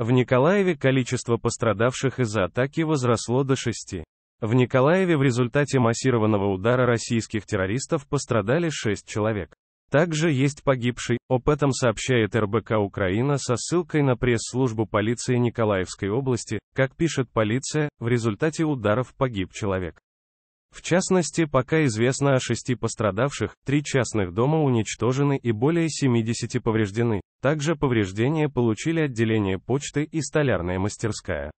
В Николаеве количество пострадавших из-за атаки возросло до 6. В Николаеве в результате массированного удара российских террористов пострадали 6 человек. Также есть погибший, об этом сообщает РБК Украина со ссылкой на пресс-службу полиции Николаевской области, как пишет полиция, в результате ударов погиб человек. В частности, пока известно о шести пострадавших, три частных дома уничтожены и более 70 повреждены, также повреждения получили отделение почты и столярная мастерская.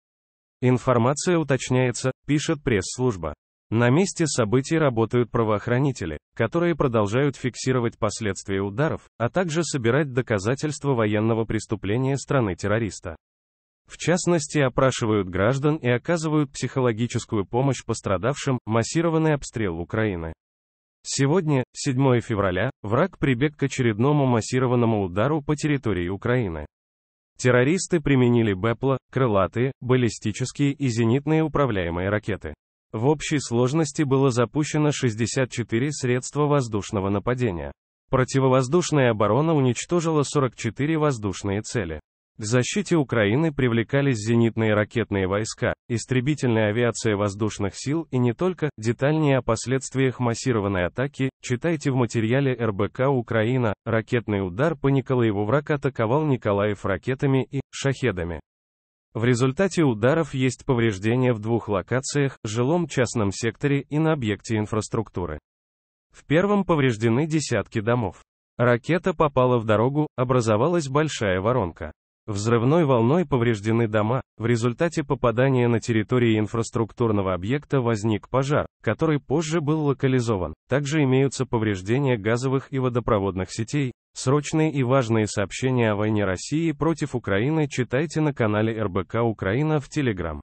Информация уточняется, пишет пресс-служба. На месте событий работают правоохранители, которые продолжают фиксировать последствия ударов, а также собирать доказательства военного преступления страны-террориста. В частности, опрашивают граждан и оказывают психологическую помощь пострадавшим, массированный обстрел Украины. Сегодня, 7 февраля, враг прибег к очередному массированному удару по территории Украины. Террористы применили БЭПЛа, крылатые, баллистические и зенитные управляемые ракеты. В общей сложности было запущено 64 средства воздушного нападения. Противовоздушная оборона уничтожила 44 воздушные цели. К защите Украины привлекались зенитные ракетные войска, истребительная авиация воздушных сил и не только. Детальнее о последствиях массированной атаки читайте в материале РБК «Украина». Ракетный удар по Николаеву враг атаковал Николаев ракетами и шахедами. В результате ударов есть повреждения в двух локациях, жилом частном секторе и на объекте инфраструктуры. В первом повреждены десятки домов. Ракета попала в дорогу, образовалась большая воронка. Взрывной волной повреждены дома, в результате попадания на территории инфраструктурного объекта возник пожар, который позже был локализован. Также имеются повреждения газовых и водопроводных сетей. Срочные и важные сообщения о войне России против Украины читайте на канале РБК Украина в Телеграм.